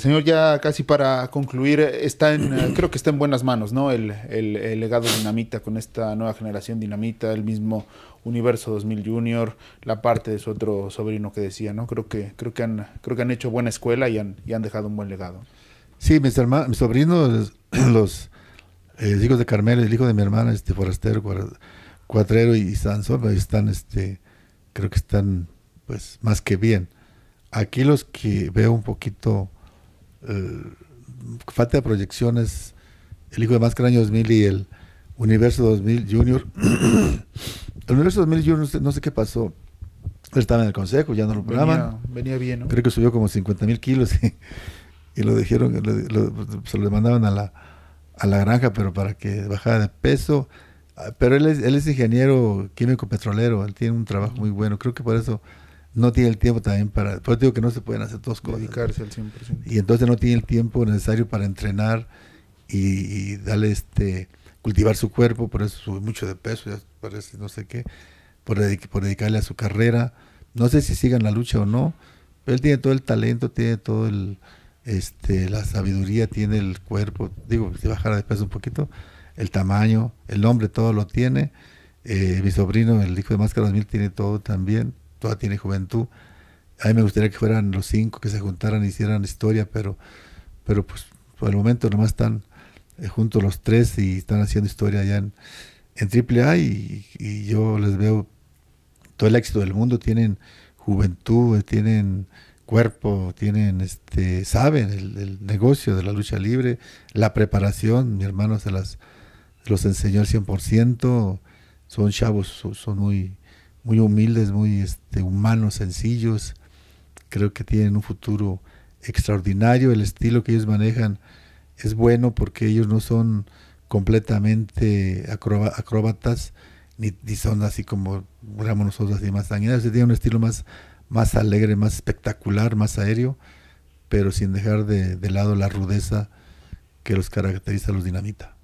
señor ya casi para concluir, está en, eh, creo que está en buenas manos, ¿no? El, legado Dinamita con esta nueva generación Dinamita, el mismo Universo 2000 Junior, la parte de su otro sobrino que decía, ¿no? Creo que, creo que, han, creo que han hecho buena escuela y han, dejado un buen legado. Sí, mis, sobrinos, eh, los hijos de Carmel el hijo de mi hermana, este Forastero, Cuatrero y Sansón, pues, están, este, creo que están, pues, más que bien. Aquí los que veo un poquito eh, falta de proyecciones, el hijo de Máscara año 2000 y el Universo 2000 Junior. el Universo 2000 Junior, no sé, qué pasó. Él estaba en el consejo, ya no lo programaban Venía, bien, Creo que subió como 50 mil kilos y, lo dijeron, se lo mandaban a la, a la granja, pero para que bajara de peso. Ah, pero él es, él es ingeniero químico petrolero, él tiene un trabajo muy bueno. Creo que por eso no tiene el tiempo también para, por eso digo que no se pueden hacer dos cosas. Y entonces no tiene el tiempo necesario para entrenar y, darle este, cultivar su cuerpo, por eso sube mucho de peso, ya parece no sé qué, por, dedicarle a su carrera. No sé si sigan la lucha o no, pero él tiene todo el talento, tiene todo el, este, la sabiduría, tiene el cuerpo, digo, si bajara de peso un poquito, el tamaño, el nombre, todo lo tiene. Eh, mi sobrino, el hijo de Máscara 2000, tiene todo también toda tiene juventud. A mí me gustaría que fueran los cinco, que se juntaran, y hicieran historia, pero, pero pues por el momento nomás están eh, juntos los tres y están haciendo historia allá en, en AAA y, yo les veo todo el éxito del mundo. Tienen juventud, eh, tienen cuerpo, tienen, este, saben el, negocio de la lucha libre, la preparación, mi hermano se las los enseñó al 100%, son chavos, son muy, muy humildes, muy este, humanos, sencillos. Creo que tienen un futuro extraordinario. El estilo que ellos manejan es bueno porque ellos no son completamente acróbatas, ni, son así como éramos nosotros, así más sanguinarios. Tienen un estilo más, más alegre, más espectacular, más aéreo, pero sin dejar de, de lado la rudeza que los caracteriza los dinamita.